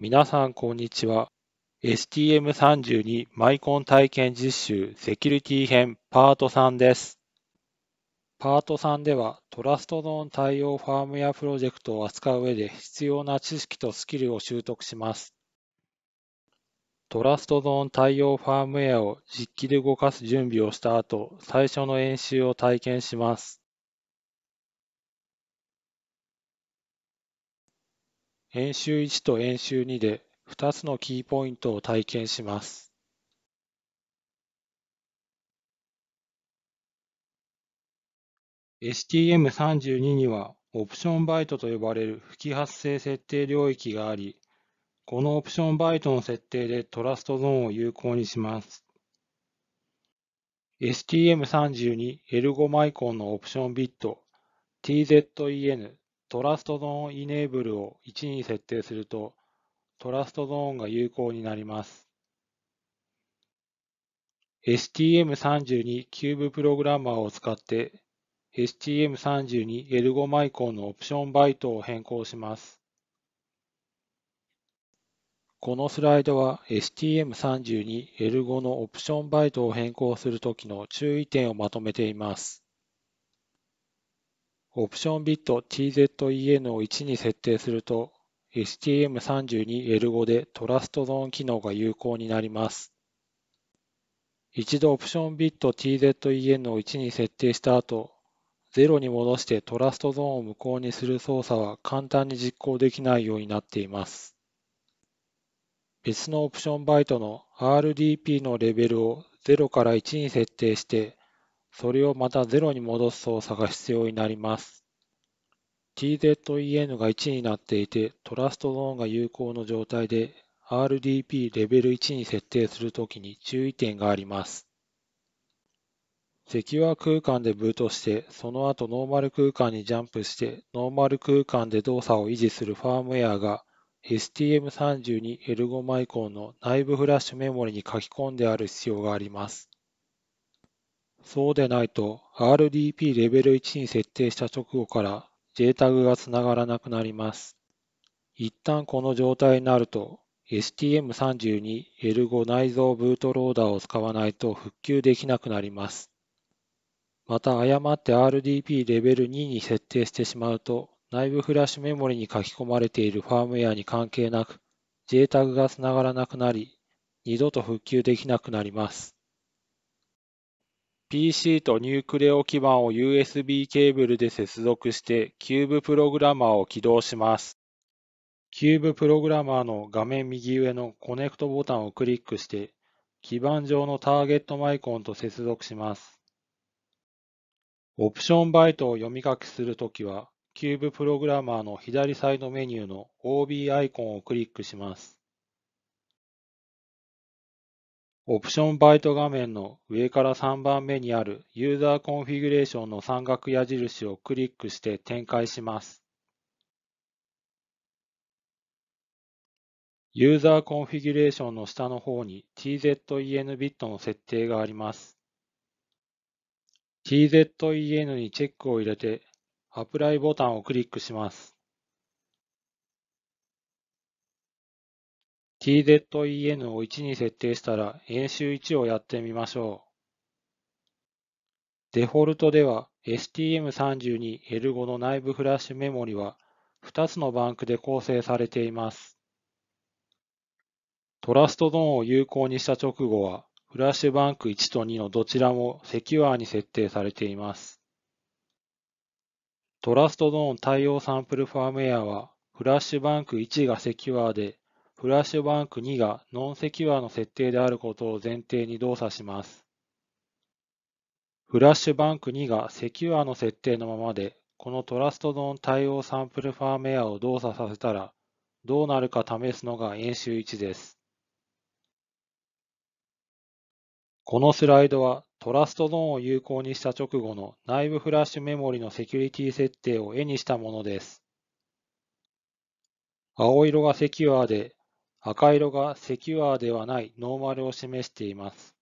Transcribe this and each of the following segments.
皆さん、こんにちは。STM32 マイコン体験実習セキュリティ編パート3です。パート3では、トラストゾーン対応ファームウェアプロジェクトを扱う上で必要な知識とスキルを習得します。トラストゾーン対応ファームウェアを実機で動かす準備をした後、最初の演習を体験します。演習1と演習2で2つのキーポイントを体験します。STM32 にはオプションバイトと呼ばれる不揮発性設定領域があり、このオプションバイトの設定でトラストゾーンを有効にします。STM32 エルゴマイコンのオプションビット TZEN トラストゾーンイネーブルを1に設定すると、トラストゾーンが有効になります。STM32 キューブプログラマーを使って STM32 エルゴマイコンのオプションバイトを変更します。このスライドは STM32 エルゴのオプションバイトを変更するときの注意点をまとめています。オプションビット TZEN を1に設定すると STM32L5 でトラストゾーン機能が有効になります。一度オプションビット TZEN を1に設定した後、0に戻してトラストゾーンを無効にする操作は簡単に実行できないようになっています。別のオプションバイトの RDP のレベルを0から1に設定してそれをまた0に戻す操作が必要になります。TZEN が1になっていて、トラストゾーンが有効の状態で RDP レベル1に設定するときに注意点があります。セキュア空間でブートして、その後ノーマル空間にジャンプして、ノーマル空間で動作を維持するファームウェアが STM32 エルゴマイコンの内部フラッシュメモリに書き込んである必要があります。そうでないと RDP レベル1に設定した直後から JTAG がつながらなくなります。一旦この状態になると STM32L5 内蔵ブートローダーを使わないと復旧できなくなります。また誤って RDP レベル2に設定してしまうと内部フラッシュメモリに書き込まれているファームウェアに関係なく JTAG がつながらなくなり二度と復旧できなくなります。PC とニュークレオ基板を USB ケーブルで接続してキューブプログラマーを起動します。キューブプログラマーの画面右上のコネクトボタンをクリックして基板上のターゲットマイコンと接続します。オプションバイトを読み書きするときはキューブプログラマーの左サイドメニューの OB アイコンをクリックします。オプションバイト画面の上から3番目にあるユーザーコンフィギュレーションの三角矢印をクリックして展開します。ユーザーコンフィギュレーションの下の方に TZEN ビットの設定があります。TZEN にチェックを入れて、アプライボタンをクリックします。tzen を1に設定したら演習1をやってみましょう。デフォルトでは STM32L5 の内部フラッシュメモリは2つのバンクで構成されています。トラストゾーンを有効にした直後はフラッシュバンク1と2のどちらもセキュアに設定されています。トラストゾーン対応サンプルファームウェアはフラッシュバンク1がセキュアでフラッシュバンク2がノンセキュアの設定であることを前提に動作します。フラッシュバンク2がセキュアの設定のままで、このトラストゾーン対応サンプルファームウェアを動作させたら、どうなるか試すのが演習1です。このスライドは、トラストゾーンを有効にした直後の内部フラッシュメモリのセキュリティ設定を絵にしたものです。青色がセキュアで、赤色がセキュアではないノーマルを示しています。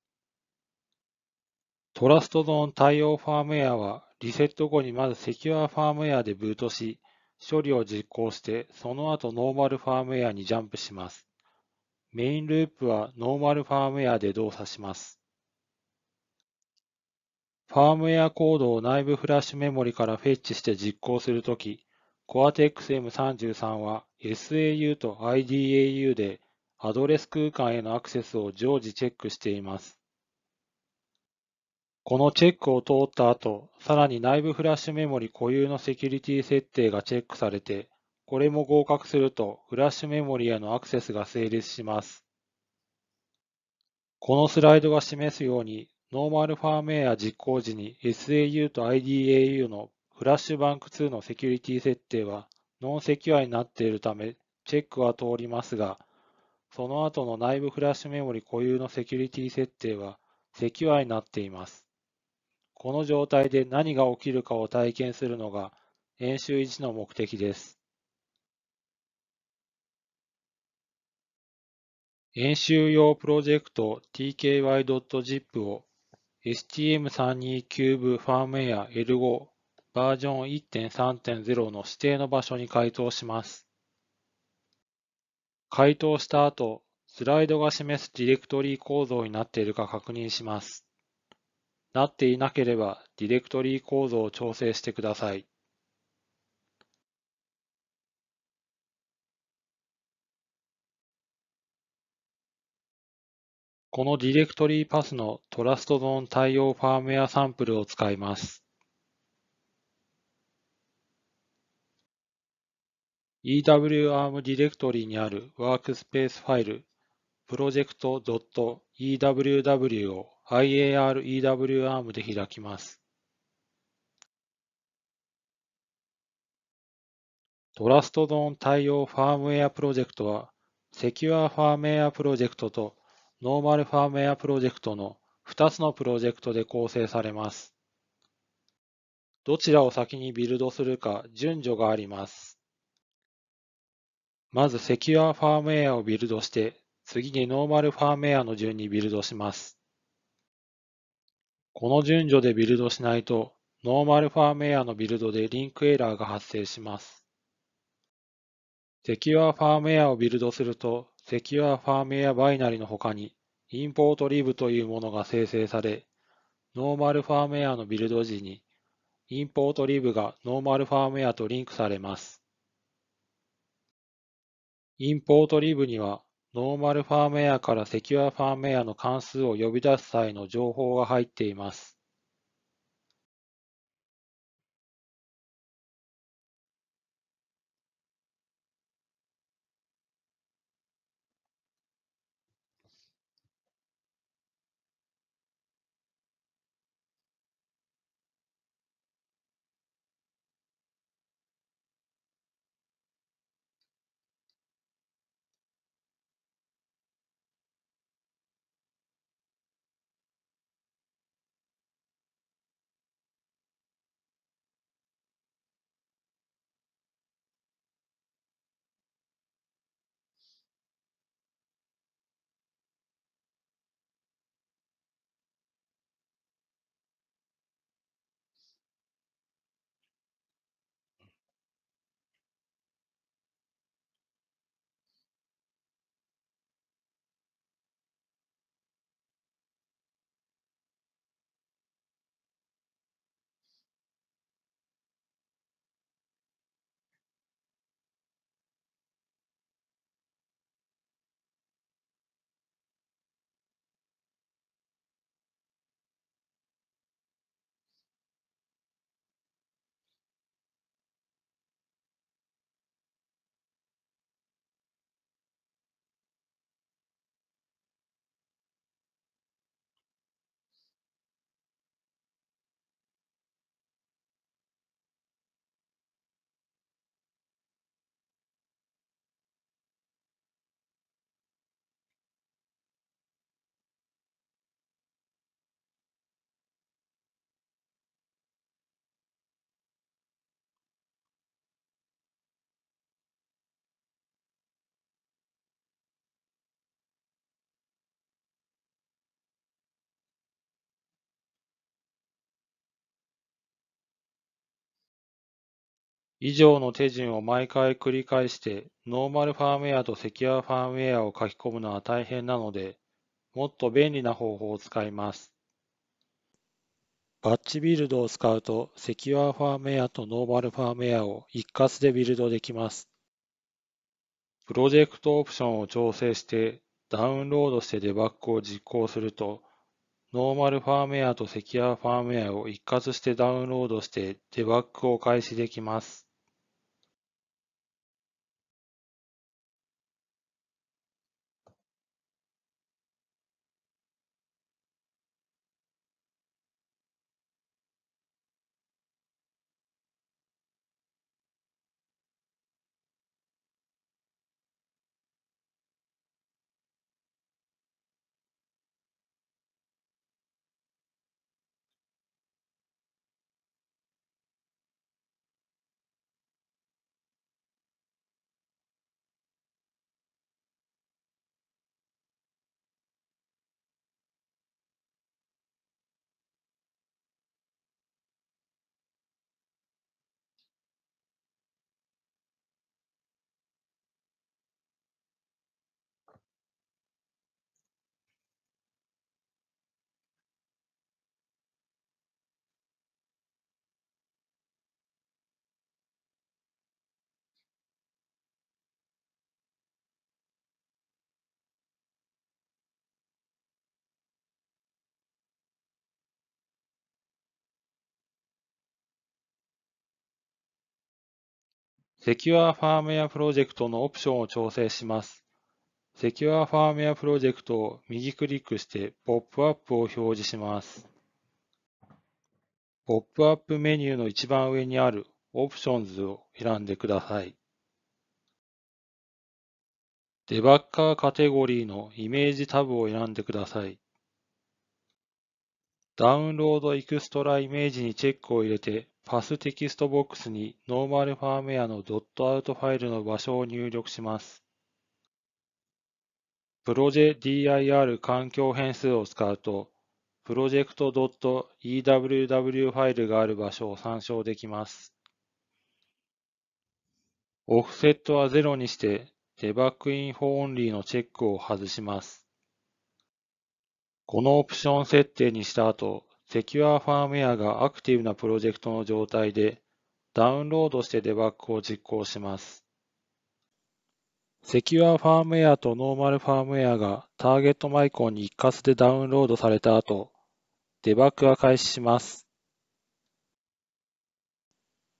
トラストゾーン対応ファームウェアはリセット後にまずセキュアファームウェアでブートし、処理を実行してその後ノーマルファームウェアにジャンプします。メインループはノーマルファームウェアで動作します。ファームウェアコードを内部フラッシュメモリからフェッチして実行するとき、Cortex-M33 は SAU と IDAU でアドレス空間へのアクセスを常時チェックしています。このチェックを通った後、さらに内部フラッシュメモリ固有のセキュリティ設定がチェックされて、これも合格するとフラッシュメモリへのアクセスが成立します。このスライドが示すように、ノーマルファームウェア実行時に SAU と IDAU のフラッシュバンク2のセキュリティ設定はノンセキュアになっているためチェックは通りますが、その後の内部フラッシュメモリ固有のセキュリティ設定はセキュアになっています。この状態で何が起きるかを体験するのが演習1の目的です。演習用プロジェクト tky.zip を STM329 部ファームウェア L5 バージョン1.3.0の指定の場所に回答します。回答した後、スライドが示すディレクトリー構造になっているか確認します。なっていなければ、ディレクトリー構造を調整してください。このディレクトリーパスのトラストゾーン対応ファームウェアサンプルを使います。EWARM ディレクトリにあるワークスペースファイル project.eww を IAREWARM で開きます。トラストゾーン対応ファームウェアプロジェクトは、セキュアファームウェアプロジェクトとノーマルファームウェアプロジェクトの2つのプロジェクトで構成されます。どちらを先にビルドするか順序があります。まずセキュアファームウェアをビルドして、次にノーマルファームウェアの順にビルドします。この順序でビルドしないと、ノーマルファームウェアのビルドでリンクエラーが発生します。セキュアファームウェアをビルドすると、セキュアファームウェアバイナリの他に、インポートリブというものが生成され、ノーマルファームウェアのビルド時に、インポートリブがノーマルファームウェアとリンクされます。インポートリブには、ノーマルファームウェアからセキュアファームウェアの関数を呼び出す際の情報が入っています。以上の手順を毎回繰り返して、ノーマルファームウェアとセキュアファームウェアを書き込むのは大変なので、もっと便利な方法を使います。バッチビルドを使うと、セキュアファームウェアとノーマルファームウェアを一括でビルドできます。プロジェクトオプションを調整して、ダウンロードしてデバッグを実行すると、ノーマルファームウェアとセキュアファームウェアを一括してダウンロードしてデバッグを開始できます。セキュアファームウェアプロジェクトのオプションを調整します。セキュアファームウェアプロジェクトを右クリックしてポップアップを表示します。ポップアップメニューの一番上にあるオプションズを選んでください。デバッカーカテゴリーのイメージタブを選んでください。ダウンロードエクストライメージにチェックを入れて、パステキストボックスにノーマルファームウェアのドットアウトファイルの場所を入力します。プロジェ DIR 環境変数を使うと、プロジェクト .eww ファイルがある場所を参照できます。オフセットは0にして、デバッグインフォオンリーのチェックを外します。このオプション設定にした後、セキュアファームウェアがアクティブなプロジェクトの状態でダウンロードしてデバッグを実行します。セキュアファームウェアとノーマルファームウェアがターゲットマイコンに一括でダウンロードされた後、デバッグが開始します。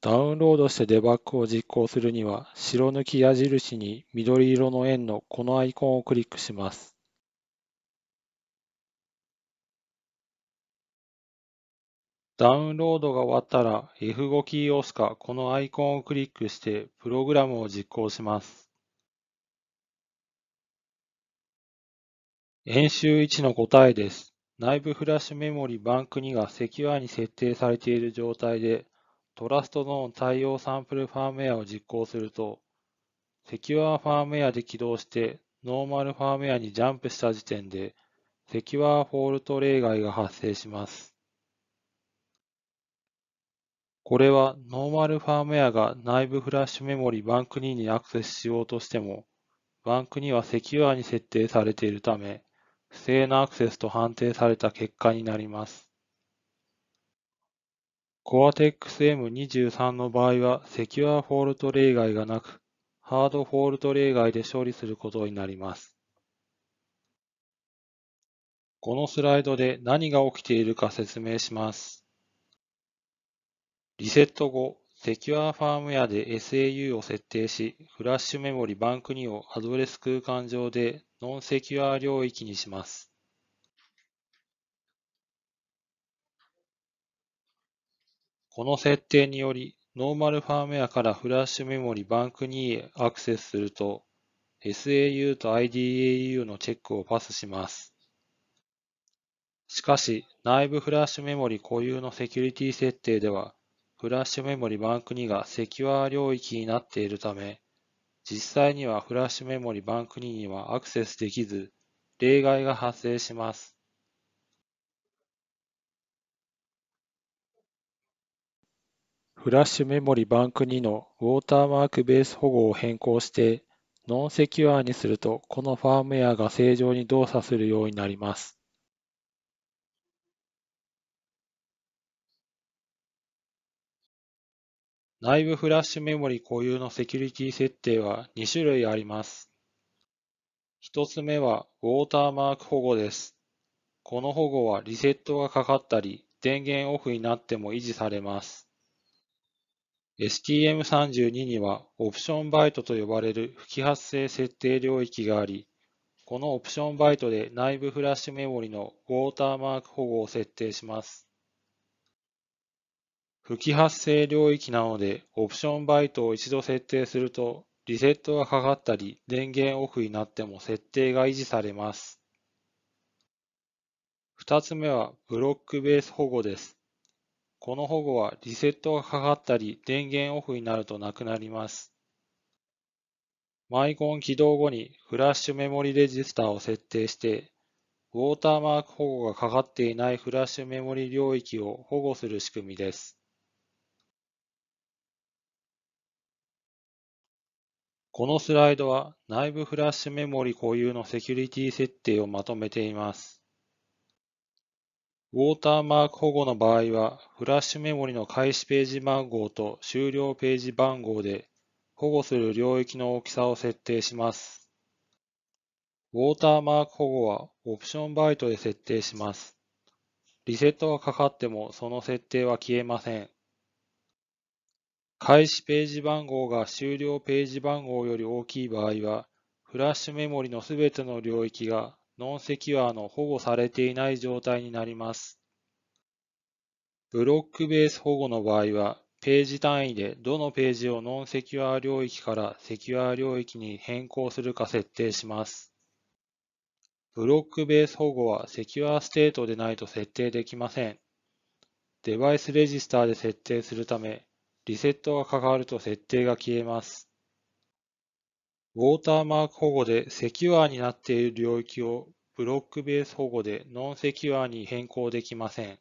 ダウンロードしてデバッグを実行するには、白抜き矢印に緑色の円のこのアイコンをクリックします。ダウンロードが終わったら F5 キーを押すかこのアイコンをクリックしてプログラムを実行します。演習1の答えです。内部フラッシュメモリバンク2がセキュアに設定されている状態でトラストゾーン対応サンプルファームウェアを実行するとセキュアファームウェアで起動してノーマルファームウェアにジャンプした時点でセキュアフォールト例外が発生します。これはノーマルファームウェアが内部フラッシュメモリバンク2にアクセスしようとしても、バンク2はセキュアに設定されているため、不正なアクセスと判定された結果になります。Cortex-M23 の場合は、セキュアフォールト例外がなく、ハードフォールト例外で処理することになります。このスライドで何が起きているか説明します。リセット後、セキュアファームウェアで SAU を設定し、フラッシュメモリバンク2をアドレス空間上でノンセキュア領域にします。この設定により、ノーマルファームウェアからフラッシュメモリバンク2へアクセスすると、SAU と IDAU のチェックをパスします。しかし、内部フラッシュメモリ固有のセキュリティ設定では、フラッシュメモリバンク2がセキュア領域になっているため、実際にはフラッシュメモリバンク2にはアクセスできず、例外が発生します。フラッシュメモリバンク2のウォーターマークベース保護を変更してノンセキュアにするとこのファームウェアが正常に動作するようになります。内部フラッシュメモリ固有のセキュリティ設定は2種類あります。1つ目はウォーターマーク保護です。この保護はリセットがかかったり、電源オフになっても維持されます。STM32 にはオプションバイトと呼ばれる不揮発性設定領域があり、このオプションバイトで内部フラッシュメモリのウォーターマーク保護を設定します。不揮発生領域なので、オプションバイトを一度設定すると、リセットがかかったり、電源オフになっても設定が維持されます。2つ目は、ブロックベース保護です。この保護は、リセットがかかったり、電源オフになるとなくなります。マイコン起動後に、フラッシュメモリレジスターを設定して、ウォーターマーク保護がかかっていないフラッシュメモリ領域を保護する仕組みです。このスライドは内部フラッシュメモリ固有のセキュリティ設定をまとめています。ウォーターマーク保護の場合は、フラッシュメモリの開始ページ番号と終了ページ番号で保護する領域の大きさを設定します。ウォーターマーク保護はオプションバイトで設定します。リセットがかかってもその設定は消えません。開始ページ番号が終了ページ番号より大きい場合は、フラッシュメモリのすべての領域がノンセキュアの保護されていない状態になります。ブロックベース保護の場合は、ページ単位でどのページをノンセキュア領域からセキュア領域に変更するか設定します。ブロックベース保護はセキュアステートでないと設定できません。デバイスレジスターで設定するため、リセットが関わると設定が消えます。ウォーターマーク保護でセキュアになっている領域をブロックベース保護でノンセキュアに変更できません。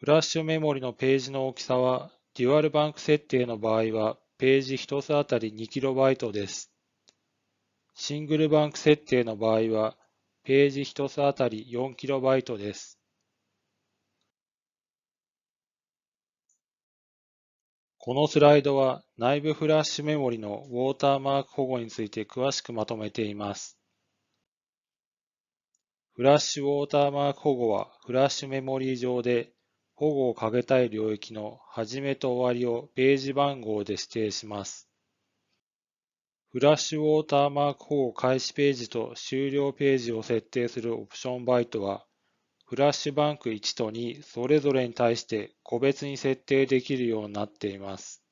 フラッシュメモリのページの大きさは、デュアルバンク設定の場合は、ページ1つあたり 2KB です。シングルバンク設定の場合は、ページ1つあたり 4KB です。このスライドは内部フラッシュメモリのウォーターマーク保護について詳しくまとめています。フラッシュウォーターマーク保護はフラッシュメモリ上で保護をかけたい領域の始めと終わりをページ番号で指定します。フラッシュウォーターマーク保護開始ページと終了ページを設定するオプションバイトはフラッシュバンク1と2それぞれに対して個別に設定できるようになっています。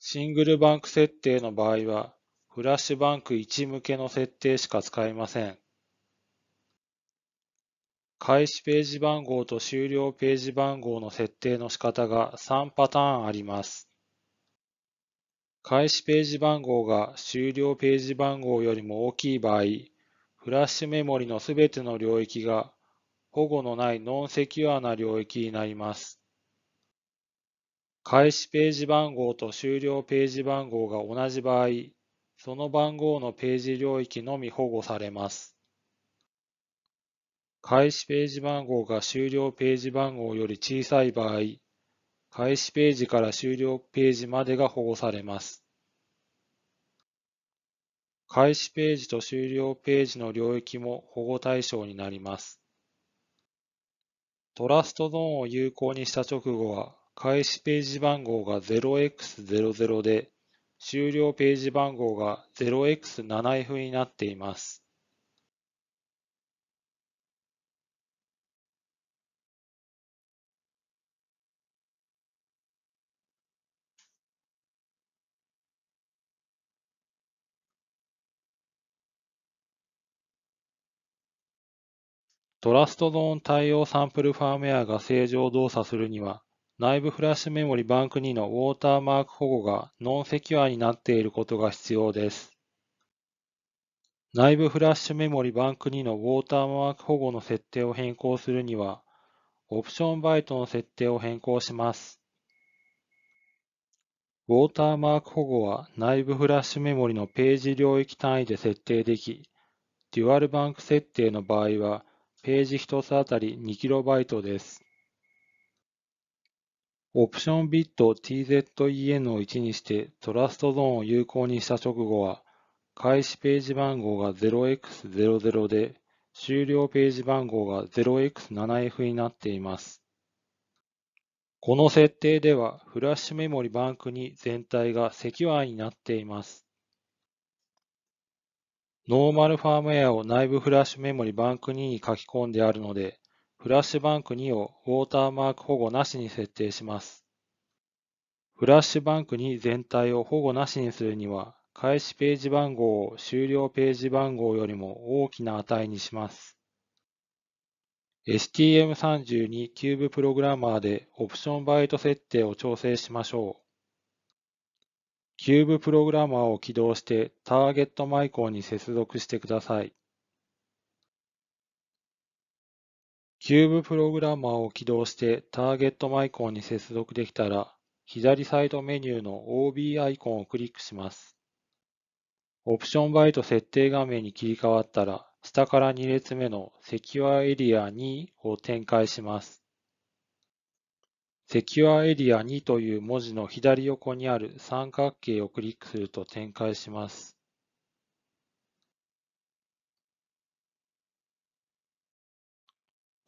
シングルバンク設定の場合は、フラッシュバンク1向けの設定しか使えません。開始ページ番号と終了ページ番号の設定の仕方が3パターンあります。開始ページ番号が終了ページ番号よりも大きい場合、フラッシュメモリのすべての領域が保護のないノンセキュアな領域になります。開始ページ番号と終了ページ番号が同じ場合、その番号のページ領域のみ保護されます。開始ページ番号が終了ページ番号より小さい場合、開始ページから終了ページまでが保護されます。開始ページと終了ページの領域も保護対象になります。トラストゾーンを有効にした直後は、開始ページ番号が 0x00 で、終了ページ番号が 0x7F になっています。トラストゾーン対応サンプルファームウェアが正常動作するには、内部フラッシュメモリバンク2のウォーターマーク保護がノンセキュアになっていることが必要です。内部フラッシュメモリバンク2のウォーターマーク保護の設定を変更するには、オプションバイトの設定を変更します。ウォーターマーク保護は内部フラッシュメモリのページ領域単位で設定でき、デュアルバンク設定の場合は、ページ1つあたり 2KB です。オプションビット TZEN を1にしてトラストゾーンを有効にした直後は、開始ページ番号が 0x00 で、終了ページ番号が 0x7f になっています。この設定では、フラッシュメモリバンクに全体がセキュアになっています。ノーマルファームウェアを内部フラッシュメモリバンク2に書き込んであるので、フラッシュバンク2をウォーターマーク保護なしに設定します。フラッシュバンク2全体を保護なしにするには、開始ページ番号を終了ページ番号よりも大きな値にします。STM32 キューブプログラマーでオプションバイト設定を調整しましょう。キューブプログラマーを起動してターゲットマイコンに接続してください。キューブプログラマーを起動してターゲットマイコンに接続できたら、左サイドメニューの OB アイコンをクリックします。オプションバイト設定画面に切り替わったら、下から2列目のセキュアエリア2を展開します。セキュアエリア2という文字の左横にある三角形をクリックすると展開します。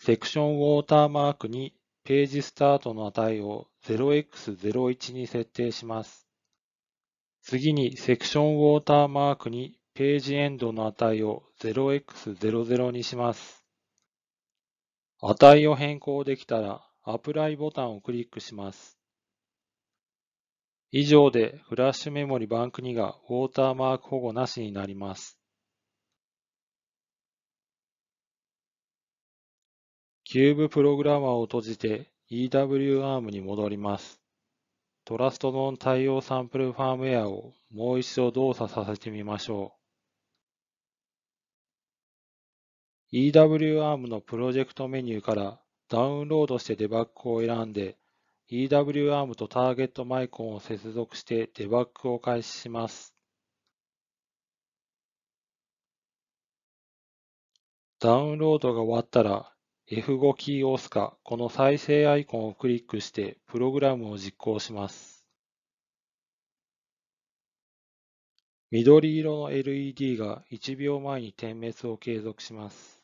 セクションウォーターマークにページスタートの値を 0x01 に設定します。次にセクションウォーターマークにページエンドの値を 0x00 にします。値を変更できたらアプライボタンをクリックします。以上でフラッシュメモリバンク2がウォーターマーク保護なしになります。キューブプログラマーを閉じて EWARM に戻ります。トラストノン対応サンプルファームウェアをもう一度動作させてみましょう。EWARM のプロジェクトメニューからダウンロードしてデバッグを選んで、EWARM とターゲットマイコンを接続してデバッグを開始します。ダウンロードが終わったら F5 キーを押すか、この再生アイコンをクリックしてプログラムを実行します。緑色の LED が1秒前に点滅を継続します。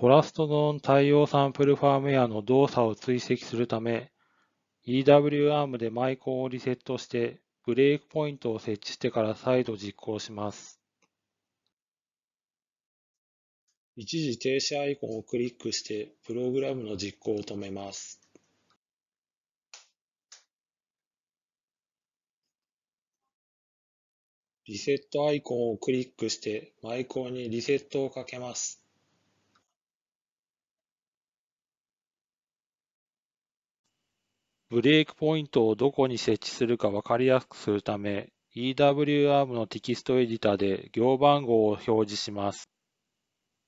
トラストゾーン対応サンプルファームウェアの動作を追跡するため、EW a r m でマイコンをリセットして、ブレークポイントを設置してから再度実行します。一時停止アイコンをクリックして、プログラムの実行を止めます。リセットアイコンをクリックして、マイコンにリセットをかけます。ブレイクポイントをどこに設置するか分かりやすくするため、EWRM のテキストエディタで行番号を表示します。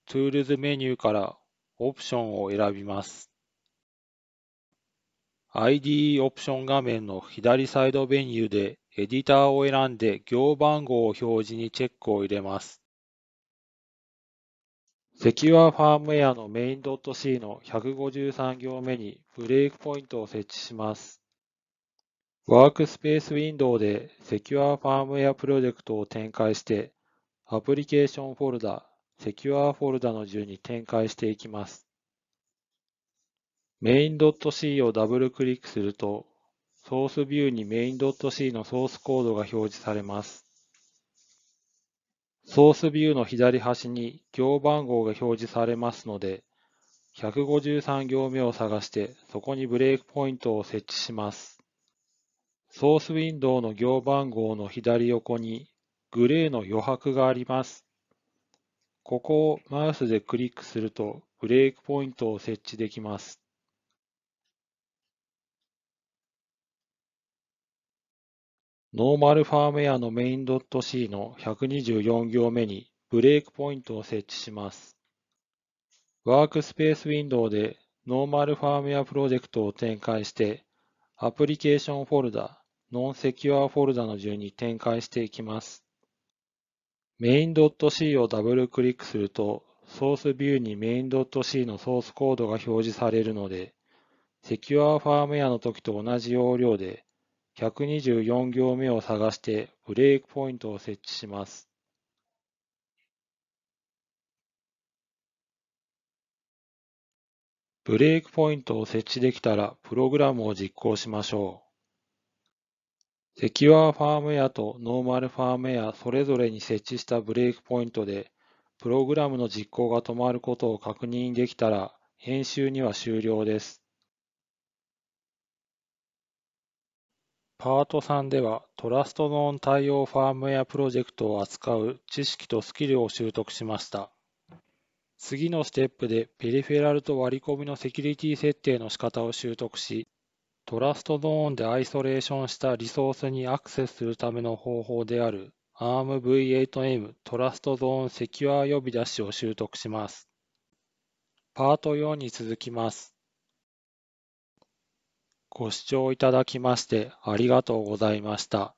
Tools メニューからオプションを選びます。IDE オプション画面の左サイドメニューでエディターを選んで行番号を表示にチェックを入れます。セキュアファームウェアのメイン .c の153行目にブレイクポイントを設置します。ワークスペースウィンドウでセキュアファームウェアプロジェクトを展開して、アプリケーションフォルダ、セキュアフォルダの順に展開していきます。メイン .c をダブルクリックすると、ソースビューにメイン .c のソースコードが表示されます。ソースビューの左端に行番号が表示されますので、153行目を探してそこにブレークポイントを設置します。ソースウィンドウの行番号の左横にグレーの余白があります。ここをマウスでクリックするとブレークポイントを設置できます。ノーマルファームウェアのメイン .c の124行目にブレイクポイントを設置します。ワークスペースウィンドウでノーマルファームウェアプロジェクトを展開して、アプリケーションフォルダ、ノンセキュアフォルダの順に展開していきます。メイン .c をダブルクリックすると、ソースビューにメイン .c のソースコードが表示されるので、セキュアファームウェアの時と同じ要領で、124行目を探してブレイクポイントを設置します。ブレイクポイントを設置できたらプログラムを実行しましょう。セキュアファームウェアとノーマルファームウェアそれぞれに設置したブレイクポイントでプログラムの実行が止まることを確認できたら編集には終了です。パート3では、トラストノーン対応ファームウェアプロジェクトを扱う知識とスキルを習得しました。次のステップで、ペリフェラルと割り込みのセキュリティ設定の仕方を習得し、トラストノーンでアイソレーションしたリソースにアクセスするための方法である ARMv8M トラストゾーンセキュア呼び出しを習得します。パート4に続きます。ご視聴いただきましてありがとうございました。